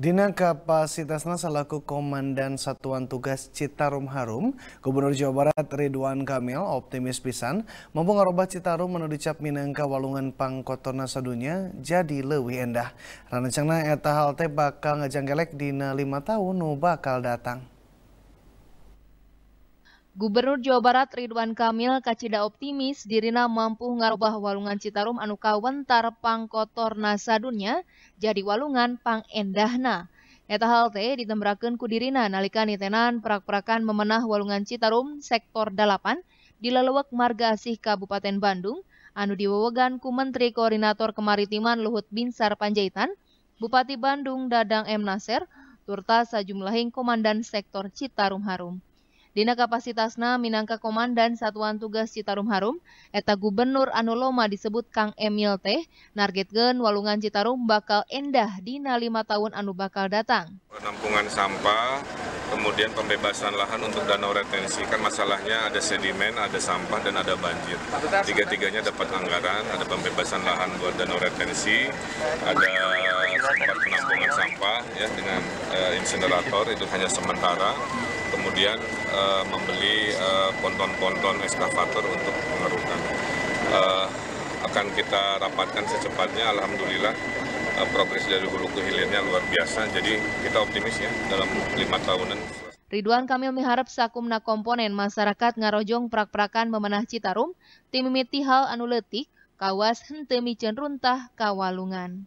Dina kapasitasnya selaku Komandan Satuan Tugas Citarum Harum, Gubernur Jawa Barat Ridwan Kamil optimis pisan, mampu ngarubah Citarum menuju cap Minangka walungan pangkotona sadunya jadi lebih endah. Ranacangna eta halte bakal ngejanggelek dina lima tahun nu bakal datang. Gubernur Jawa Barat Ridwan Kamil kacida optimis dirina mampu ngarubah walungan Citarum anu kawentar pangkotor nasadunya jadi walungan pangendahna. Eta hal teh ditembrakeun ku dirina nalika nitenan prak-prakan memenah walungan Citarum sektor 8 di lelewek Marga Kabupaten Bandung anu diwewegan ku Menteri Koordinator Kemaritiman Luhut Binsar Panjaitan, Bupati Bandung Dadang M Nasir, turta sajumlahing komandan sektor Citarum Harum. Dina kapasitasna minangka Komandan Satuan Tugas Citarum Harum, eta Gubernur anu disebut Kang Emil teh, nargetkeun Walungan Citarum bakal endah dina lima tahun anu bakal datang. Penampungan sampah, kemudian pembebasan lahan untuk danau retensi. Kan masalahnya ada sedimen, ada sampah, dan ada banjir. Tiga-tiganya dapat anggaran, ada pembebasan lahan buat danau retensi, ada pompa ya dengan uh, insinerator itu hanya sementara kemudian uh, membeli eh, ponton-ponton uh, eskavator untuk pengerukan uh, akan kita rapatkan secepatnya alhamdulillah uh, progres dari hulu ke hilirnya luar biasa jadi kita optimis ya dalam lima tahunan Ridwan Kamil miharap sakumna komponen masyarakat ngarojong prak-prakan memenah Citarum, tim hal anu kawas hente micen runtah kawalungan.